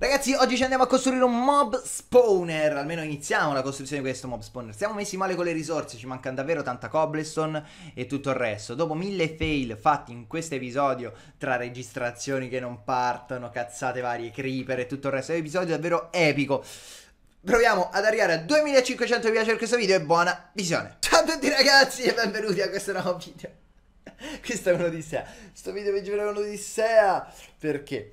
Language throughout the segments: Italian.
Ragazzi, oggi ci andiamo a costruire un mob spawner, almeno iniziamo la costruzione di questo mob spawner. Siamo messi male con le risorse, ci mancano davvero tanta cobblestone e tutto il resto. Dopo mille fail fatti in questo episodio, tra registrazioni che non partono, cazzate varie, creeper e tutto il resto, è un episodio davvero epico. Proviamo ad arrivare a 2500 mi piace per questo video e buona visione. Ciao a tutti ragazzi e benvenuti a questo nuovo video. questo è un'odissea, sto video vi giuro è un'odissea, perché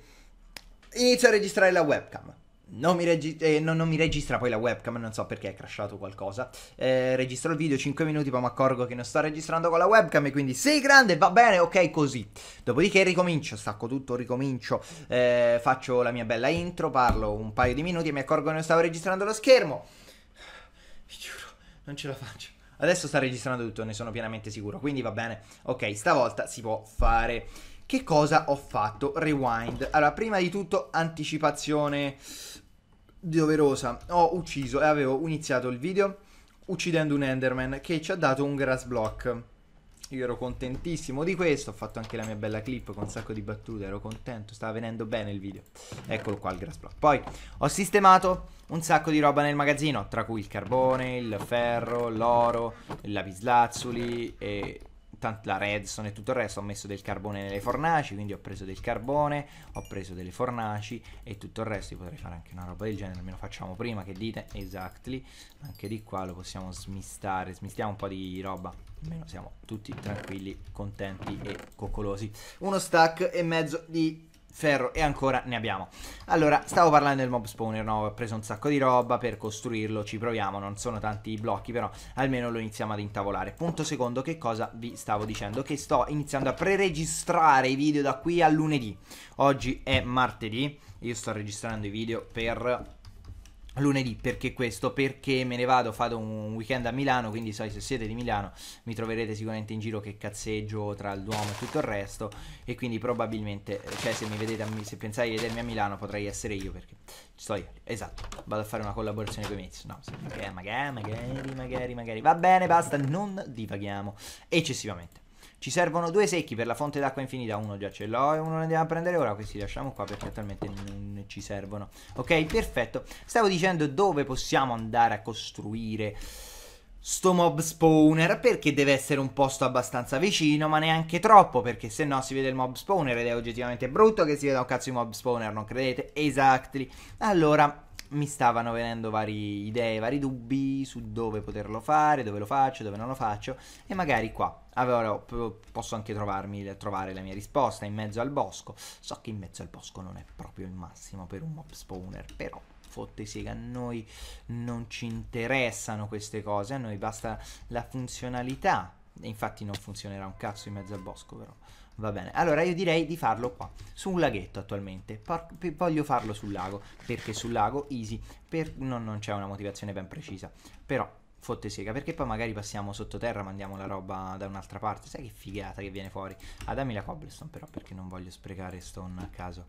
inizio a registrare la webcam. Non mi, regi- eh, no, non mi, registra poi la webcam, non so perché è crashato qualcosa. Eh, registro il video 5 minuti, poi mi accorgo che non sto registrando con la webcam. E quindi sei grande, va bene, ok, così. Dopodiché ricomincio, stacco tutto, ricomincio. Eh, faccio la mia bella intro, parlo un paio di minuti e mi accorgo che non stavo registrando lo schermo. Vi giuro, non ce la faccio. Adesso sta registrando tutto, ne sono pienamente sicuro. Quindi va bene. Ok, stavolta si può fare. Che cosa ho fatto? Rewind. Allora, prima di tutto, anticipazione doverosa. Ho ucciso e avevo iniziato il video uccidendo un Enderman che ci ha dato un grass block. Io ero contentissimo di questo, ho fatto anche la mia bella clip con un sacco di battute, ero contento, stava venendo bene il video. Eccolo qua il grass block. Poi ho sistemato un sacco di roba nel magazzino, tra cui il carbone, il ferro, l'oro, il lapislazzuli e soltanto la redstone e tutto il resto, ho messo del carbone nelle fornaci, quindi ho preso del carbone, ho preso delle fornaci e tutto il resto, Io potrei fare anche una roba del genere, almeno facciamo prima che dite, exactly, anche di qua lo possiamo smistare, smistiamo un po' di roba, almeno siamo tutti tranquilli, contenti e coccolosi. Uno stack e mezzo di ferro e ancora ne abbiamo. Allora, stavo parlando del mob spawner, no? Ho preso un sacco di roba per costruirlo, ci proviamo, non sono tanti i blocchi però almeno lo iniziamo ad intavolare. Punto secondo, che cosa vi stavo dicendo? Che sto iniziando a preregistrare i video da qui a lunedì. Oggi è martedì, io sto registrando i video per lunedì perché questo perché me ne vado Fado un weekend a Milano quindi sai se siete di Milano mi troverete sicuramente in giro che cazzeggio tra il Duomo e tutto il resto e quindi probabilmente eh, cioè se mi vedete se pensate di vedermi a Milano potrei essere io perché sto io esatto vado a fare una collaborazione con i Mates no magari magari magari magari va bene basta non divaghiamo eccessivamente ci servono due secchi per la fonte d'acqua infinita. Uno già ce l'ho e uno ne andiamo a prendere ora. Questi lasciamo qua perché attualmente non ci servono. Ok, perfetto. Stavo dicendo dove possiamo andare a costruire sto mob spawner perché deve essere un posto abbastanza vicino ma neanche troppo perché se no si vede il mob spawner ed è oggettivamente brutto che si veda un cazzo di mob spawner non credete? Exactly esatto. allora mi stavano venendo varie idee, vari dubbi su dove poterlo fare, dove lo faccio, dove non lo faccio e magari qua allora, posso anche trovarmi, trovare la mia risposta in mezzo al bosco. So che in mezzo al bosco non è proprio il massimo per un mob spawner, però fottesi che a noi non ci interessano queste cose, a noi basta la funzionalità. Infatti non funzionerà un cazzo in mezzo al bosco, però. Va bene, allora io direi di farlo qua, su un laghetto attualmente, Por voglio farlo sul lago, perché sul lago easy, per... no, non c'è una motivazione ben precisa, però fotte sega perché poi magari passiamo sottoterra mandiamo la roba da un'altra parte sai che figata che viene fuori ah dammi la cobblestone però perché non voglio sprecare stone a caso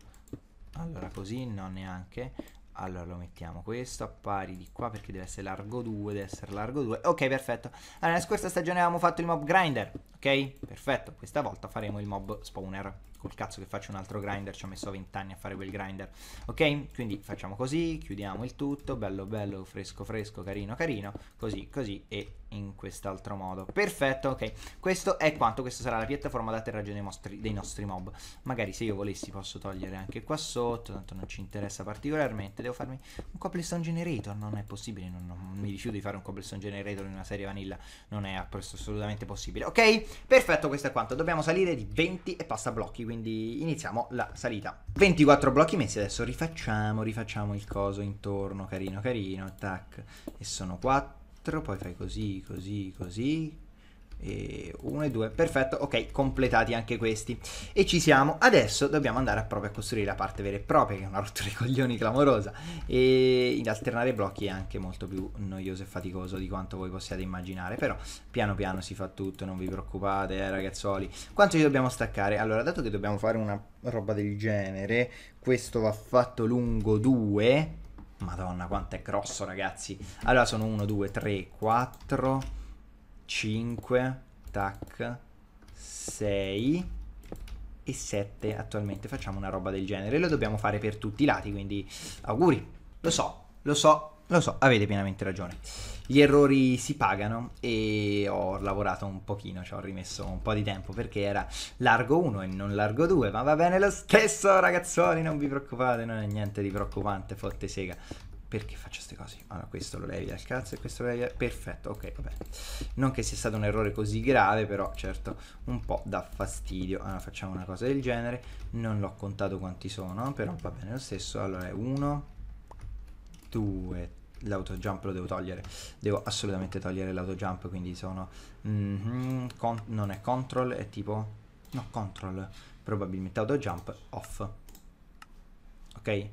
allora così no neanche allora lo mettiamo questo a pari di qua perché deve essere largo 2, deve essere largo 2. Ok, perfetto. Allora, nella scorsa stagione avevamo fatto il mob grinder, ok? Perfetto, questa volta faremo il mob spawner. Col cazzo che faccio un altro grinder, ci ho messo 20 anni a fare quel grinder. Ok, quindi facciamo così, chiudiamo il tutto, bello bello, fresco fresco, carino carino, così così e in quest'altro modo Perfetto, ok Questo è quanto, questa sarà la piattaforma d'atterraggio dei, mostri, dei nostri mob Magari se io volessi posso togliere anche qua sotto Tanto non ci interessa particolarmente Devo farmi un cobblestone generator Non è possibile, non, non, mi rifiuto di fare un cobblestone generator in una serie vanilla Non è assolutamente possibile Ok, perfetto, questo è quanto Dobbiamo salire di 20 e passa blocchi Quindi iniziamo la salita 24 blocchi messi adesso Rifacciamo, rifacciamo il coso intorno Carino, carino, tac E sono 4 4, poi fai così, così, così. e 1 e 2, perfetto, ok, completati anche questi. E ci siamo. Adesso dobbiamo andare a proprio a costruire la parte vera e propria, che è una rottura di coglioni clamorosa. E alternare blocchi è anche molto più noioso e faticoso di quanto voi possiate immaginare. Però piano piano si fa tutto, non vi preoccupate, eh, ragazzoli. Quanto ci dobbiamo staccare? Allora, dato che dobbiamo fare una roba del genere, questo va fatto lungo 2 Madonna, quanto è grosso, ragazzi. Allora sono 1, 2, 3, 4, 5, tac, 6 e 7 attualmente. Facciamo una roba del genere. Lo dobbiamo fare per tutti i lati, quindi auguri. Lo so, lo so, lo so, avete pienamente ragione. Gli errori si pagano e ho lavorato un pochino, ci ho rimesso un po' di tempo perché era largo 1 e non largo 2, ma va bene lo stesso ragazzoni, non vi preoccupate, non è niente di preoccupante, fotte sega. Perché faccio queste cose? Allora, questo lo levi al cazzo e questo lo levi... Al... Perfetto, ok, vabbè. Non che sia stato un errore così grave, però certo un po' dà fastidio. Allora, facciamo una cosa del genere. Non l'ho contato quanti sono, però va bene lo stesso. Allora, è 1, 2, l'autojump lo devo togliere devo assolutamente togliere l'autojump quindi sono mm, con, non è control è tipo no control probabilmente autojump off ok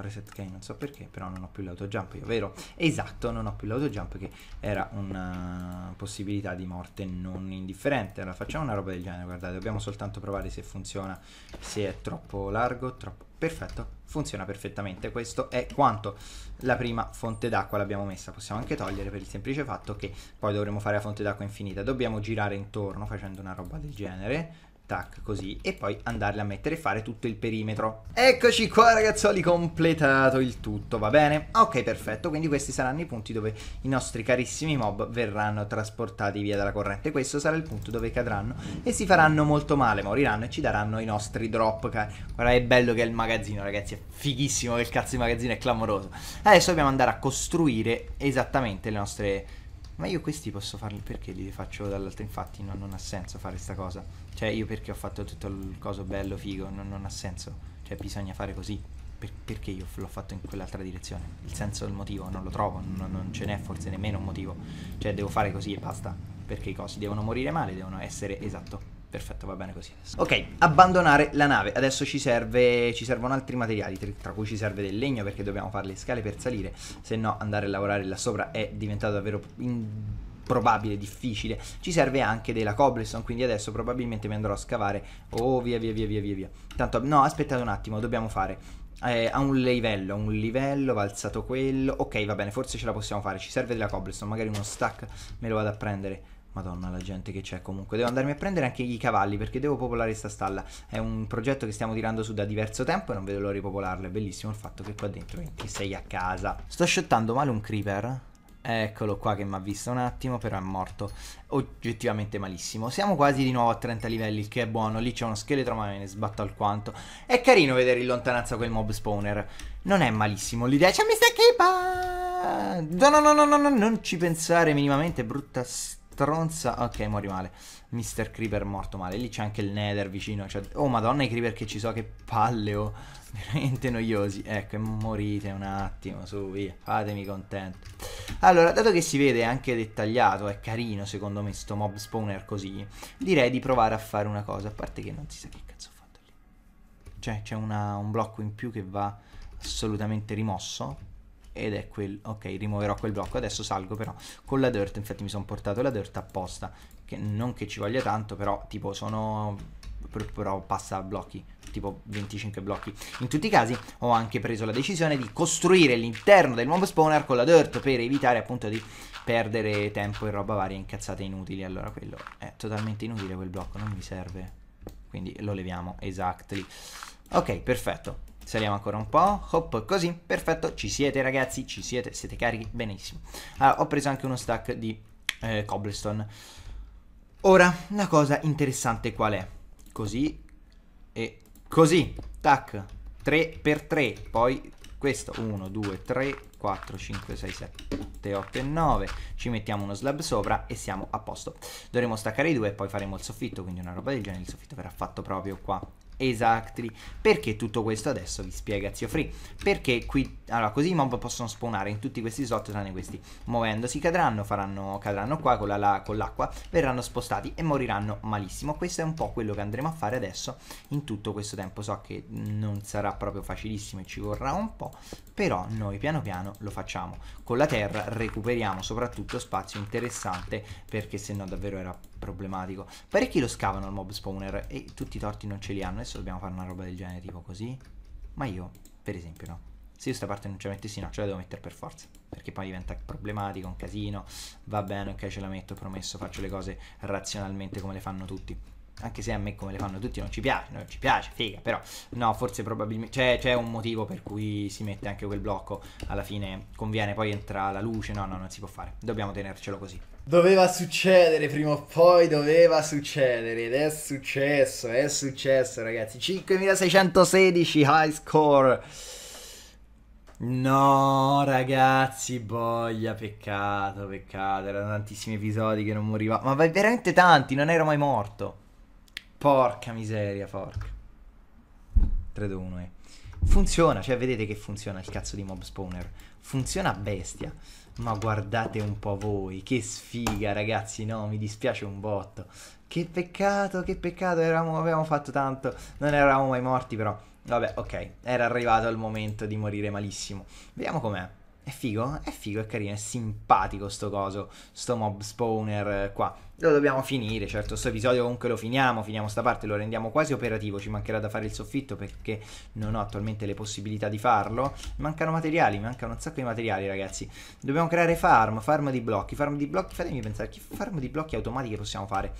reset key non so perché però non ho più l'autojump io vero esatto non ho più l'autojump che era una possibilità di morte non indifferente allora facciamo una roba del genere guardate dobbiamo soltanto provare se funziona se è troppo largo troppo perfetto funziona perfettamente questo è quanto la prima fonte d'acqua l'abbiamo messa possiamo anche togliere per il semplice fatto che poi dovremo fare la fonte d'acqua infinita dobbiamo girare intorno facendo una roba del genere tac, così, e poi andarle a mettere e fare tutto il perimetro. Eccoci qua ragazzoli, completato il tutto, va bene? Ok, perfetto, quindi questi saranno i punti dove i nostri carissimi mob verranno trasportati via dalla corrente. Questo sarà il punto dove cadranno e si faranno molto male, moriranno e ci daranno i nostri drop. Guarda è bello che è il magazzino, ragazzi, è fighissimo che il cazzo di magazzino è clamoroso. Adesso dobbiamo andare a costruire esattamente le nostre ma io questi posso farli perché li faccio dall'alto infatti no, non ha senso fare questa cosa cioè io perché ho fatto tutto il coso bello figo no, non ha senso cioè bisogna fare così per, perché io l'ho fatto in quell'altra direzione il senso del motivo non lo trovo no, non ce n'è forse nemmeno un motivo cioè devo fare così e basta perché i cosi devono morire male devono essere esatto Perfetto, va bene così. adesso. Ok, abbandonare la nave. Adesso ci, serve, ci servono altri materiali, tra cui ci serve del legno perché dobbiamo fare le scale per salire, se no andare a lavorare là sopra è diventato davvero... improbabile, difficile. Ci serve anche della cobblestone, quindi adesso probabilmente mi andrò a scavare. Oh, via, via, via, via, via, via. Tanto, no, aspettate un attimo, dobbiamo fare... Eh, a un livello, un livello, va alzato quello. Ok, va bene, forse ce la possiamo fare. Ci serve della cobblestone, magari uno stack me lo vado a prendere. Madonna la gente che c'è comunque Devo andarmi a prendere anche i cavalli perché devo popolare questa stalla È un progetto che stiamo tirando su da diverso tempo e non vedo l'ora di popolarla È bellissimo il fatto che qua dentro ti sei a casa Sto shottando male un creeper Eccolo qua che mi ha visto un attimo però è morto Oggettivamente malissimo Siamo quasi di nuovo a 30 livelli il che è buono Lì c'è uno scheletro ma me ne sbatto alquanto È carino vedere in lontananza quel mob spawner Non è malissimo L'idea c'è Mr. Keeper No no no no no non ci pensare minimamente brutta stessa stronza. Ok, muori male. Mister Creeper morto male. Lì c'è anche il Nether vicino. Cioè... Oh, madonna, i Creeper che ci so, che palle, oh. Veramente noiosi. Ecco, morite un attimo, su, via. Fatemi contento. Allora, dato che si vede anche dettagliato, è carino secondo me sto mob spawner così, direi di provare a fare una cosa. A parte che non si sa che cazzo ho fatto lì. Cioè, c'è un blocco in più che va assolutamente rimosso ed è quel ok rimuoverò quel blocco adesso salgo però con la dirt infatti mi sono portato la dirt apposta che non che ci voglia tanto però tipo sono però passa blocchi tipo 25 blocchi in tutti i casi ho anche preso la decisione di costruire l'interno del nuovo spawner con la dirt per evitare appunto di perdere tempo e roba varia incazzate inutili allora quello è totalmente inutile quel blocco non mi serve quindi lo leviamo exactly ok perfetto Saliamo ancora un po', hop, così, perfetto, ci siete ragazzi, ci siete, siete carichi, benissimo. Allora, ho preso anche uno stack di eh, cobblestone. Ora, la cosa interessante qual è? Così e così, tac, 3 per 3, poi questo 1, 2, 3, 4, 5, 6, 7, 8 e 9 ci mettiamo uno slab sopra e siamo a posto dovremo staccare i due e poi faremo il soffitto quindi una roba del genere il soffitto verrà fatto proprio qua Esatto. Perché tutto questo adesso vi spiega Zio Free. Perché qui, allora, così i mob possono spawnare in tutti questi slot tranne questi. Muovendosi cadranno, faranno, cadranno qua con, l'acqua, la, verranno spostati e moriranno malissimo. Questo è un po' quello che andremo a fare adesso in tutto questo tempo. So che non sarà proprio facilissimo e ci vorrà un po', però noi piano piano lo facciamo. Con la terra recuperiamo soprattutto spazio interessante perché se no davvero era problematico. Parecchi lo scavano il mob spawner e tutti i torti non ce li hanno. Adesso dobbiamo fare una roba del genere, tipo così. Ma io, per esempio, no. Se io sta parte non ce la mettessi, no, ce la devo mettere per forza. Perché poi diventa problematico, un casino. Va bene, ok, ce la metto, promesso, faccio le cose razionalmente come le fanno tutti. Anche se a me come le fanno tutti non ci piace, non ci piace, figa, però no, forse probabilmente c'è, cioè, c'è un motivo per cui si mette anche quel blocco, alla fine conviene, poi entra la luce, no, no, non si può fare, dobbiamo tenercelo così. Doveva succedere prima o poi, doveva succedere ed è successo, è successo ragazzi, 5616 high score. No, ragazzi, boia, peccato, peccato. Erano tantissimi episodi che non moriva. Ma veramente tanti, non ero mai morto. Porca miseria, porca. 3-2-1, eh. Funziona, cioè vedete che funziona il cazzo di mob spawner. Funziona bestia. Ma guardate un po' voi, che sfiga ragazzi, no, mi dispiace un botto. Che peccato, che peccato, eravamo, avevamo fatto tanto, non eravamo mai morti però. Vabbè, ok, era arrivato il momento di morire malissimo. Vediamo com'è. È figo, è figo, è carino, è simpatico sto coso, sto mob spawner eh, qua. Lo dobbiamo finire, certo, questo episodio comunque lo finiamo, finiamo sta parte, lo rendiamo quasi operativo, ci mancherà da fare il soffitto perché non ho attualmente le possibilità di farlo. Mancano materiali, mancano un sacco di materiali ragazzi. Dobbiamo creare farm, farm di blocchi, farm di blocchi, fatemi pensare che farm di blocchi automatiche possiamo fare.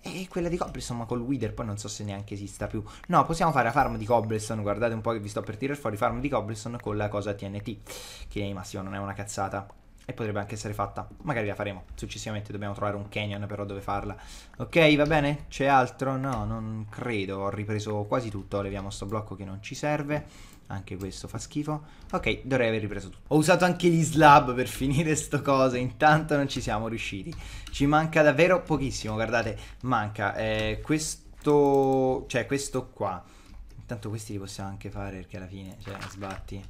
E quella di Cobblestone, ma col Wither poi non so se neanche esista più. No, possiamo fare la farm di Cobblestone, guardate un po' che vi sto per tirare fuori, farm di Cobblestone con la cosa TNT, che in massimo non è una cazzata e potrebbe anche essere fatta. Magari la faremo successivamente, dobbiamo trovare un canyon però dove farla. Ok, va bene? C'è altro? No, non credo, ho ripreso quasi tutto, leviamo sto blocco che non ci serve. Anche questo fa schifo. Ok, dovrei aver ripreso tutto. Ho usato anche gli slab per finire sto coso, intanto non ci siamo riusciti. Ci manca davvero pochissimo, guardate, manca eh, questo, cioè questo qua. Intanto questi li possiamo anche fare perché alla fine, cioè, sbatti.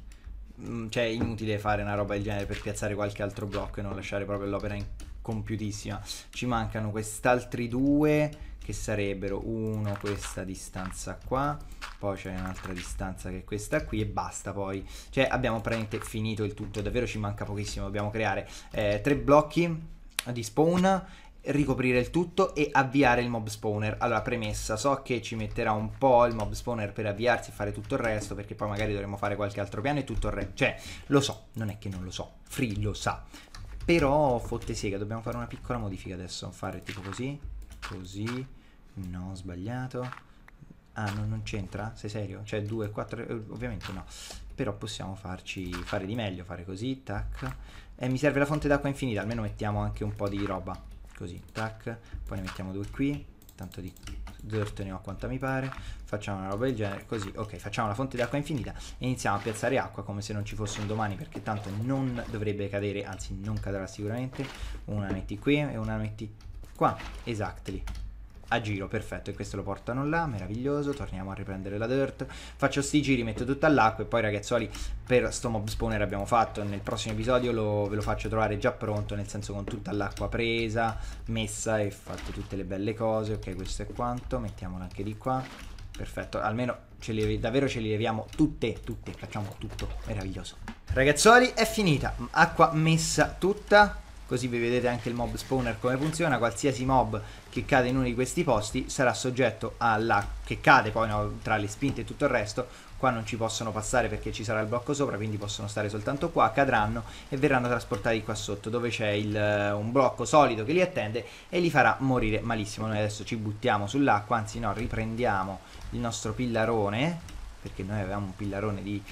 Mm, cioè è inutile fare una roba del genere per piazzare qualche altro blocco e non lasciare proprio l'opera incompiutissima. Ci mancano quest'altri due che sarebbero uno questa distanza qua, poi c'è un'altra distanza che è questa qui e basta poi. Cioè abbiamo praticamente finito il tutto, davvero ci manca pochissimo, dobbiamo creare eh, tre blocchi di spawn ricoprire il tutto e avviare il mob spawner. Allora, premessa, so che ci metterà un po' il mob spawner per avviarsi e fare tutto il resto, perché poi magari dovremo fare qualche altro piano e tutto il resto. Cioè, lo so, non è che non lo so, Free lo sa. Però, fotte sega, dobbiamo fare una piccola modifica adesso, fare tipo così, così, no, sbagliato. Ah, no, non c'entra? Sei serio? Cioè 2, 4, eh, ovviamente no. Però possiamo farci fare di meglio, fare così, tac. E eh, mi serve la fonte d'acqua infinita, almeno mettiamo anche un po' di roba così, tac, poi ne mettiamo due qui, tanto di dirt ne ho quanta mi pare, facciamo una roba del genere, così, ok, facciamo la fonte d'acqua infinita e iniziamo a piazzare acqua come se non ci fosse un domani perché tanto non dovrebbe cadere, anzi non cadrà sicuramente, una metti qui e una metti qua, exactly, a giro, perfetto, e questo lo portano là, meraviglioso, torniamo a riprendere la dirt, faccio sti giri, metto tutto all'acqua e poi ragazzuoli per sto mob spawner abbiamo fatto, nel prossimo episodio lo, ve lo faccio trovare già pronto, nel senso con tutta l'acqua presa, messa e fatte tutte le belle cose, ok questo è quanto, mettiamola anche di qua, perfetto, almeno ce li, davvero ce li leviamo tutte, tutte, facciamo tutto, meraviglioso. Ragazzuoli è finita, acqua messa tutta, così vi vedete anche il mob spawner come funziona, qualsiasi mob che cade in uno di questi posti sarà soggetto alla... che cade poi no, tra le spinte e tutto il resto, qua non ci possono passare perché ci sarà il blocco sopra, quindi possono stare soltanto qua, cadranno e verranno trasportati qua sotto dove c'è eh, un blocco solido che li attende e li farà morire malissimo. Noi adesso ci buttiamo sull'acqua, anzi no, riprendiamo il nostro pillarone perché noi avevamo un pillarone di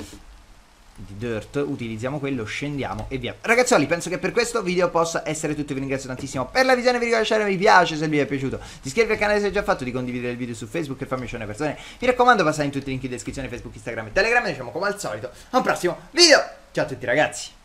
di dirt, utilizziamo quello, scendiamo e via. Ragazzuoli, penso che per questo video possa essere tutto, vi ringrazio tantissimo per la visione, vi ricordo di lasciare mi piace se il video vi è piaciuto, di iscrivervi al canale se è già fatto, di condividere il video su Facebook e farmi uscire le persone, mi raccomando passate in tutti i link in descrizione, Facebook, Instagram e Telegram e diciamo come al solito, a un prossimo video, ciao a tutti ragazzi!